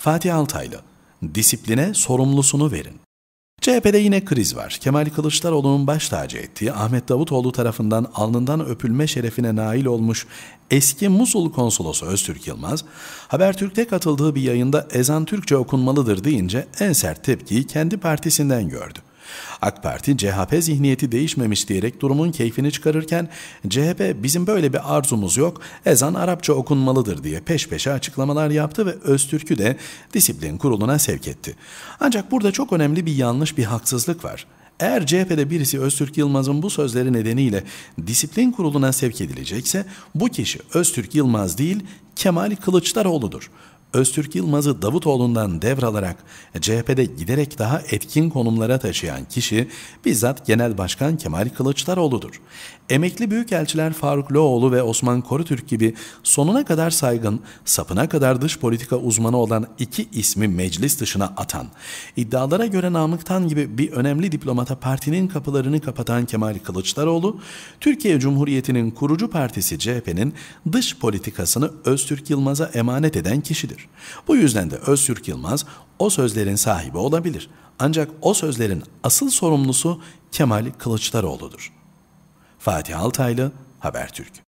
Fatih Altaylı, disipline sorumlusunu verin. CHP'de yine kriz var. Kemal Kılıçdaroğlu'nun baş tacı ettiği Ahmet Davutoğlu tarafından alnından öpülme şerefine nail olmuş eski Musul konsolosu Öztürk Yılmaz, Habertürk'te katıldığı bir yayında ezan Türkçe okunmalıdır deyince en sert tepkiyi kendi partisinden gördü. AK Parti CHP zihniyeti değişmemiş diyerek durumun keyfini çıkarırken CHP bizim böyle bir arzumuz yok ezan Arapça okunmalıdır diye peş peşe açıklamalar yaptı ve Öztürk'ü de disiplin kuruluna sevk etti. Ancak burada çok önemli bir yanlış bir haksızlık var. Eğer CHP'de birisi Öztürk Yılmaz'ın bu sözleri nedeniyle disiplin kuruluna sevk edilecekse bu kişi Öztürk Yılmaz değil Kemal Kılıçdaroğlu'dur. Öztürk Yılmaz'ı Davutoğlu'ndan devralarak CHP'de giderek daha etkin konumlara taşıyan kişi bizzat Genel Başkan Kemal Kılıçdaroğlu'dur. Emekli Büyükelçiler Faruk Loğlu ve Osman Korutürk gibi sonuna kadar saygın, sapına kadar dış politika uzmanı olan iki ismi meclis dışına atan, iddialara göre Namık Tan gibi bir önemli diplomata partinin kapılarını kapatan Kemal Kılıçdaroğlu, Türkiye Cumhuriyeti'nin kurucu partisi CHP'nin dış politikasını Öztürk Yılmaz'a emanet eden kişidir olabilir. Bu yüzden de Öztürk Yılmaz o sözlerin sahibi olabilir. Ancak o sözlerin asıl sorumlusu Kemal Kılıçdaroğlu'dur. Fatih Altaylı, Habertürk.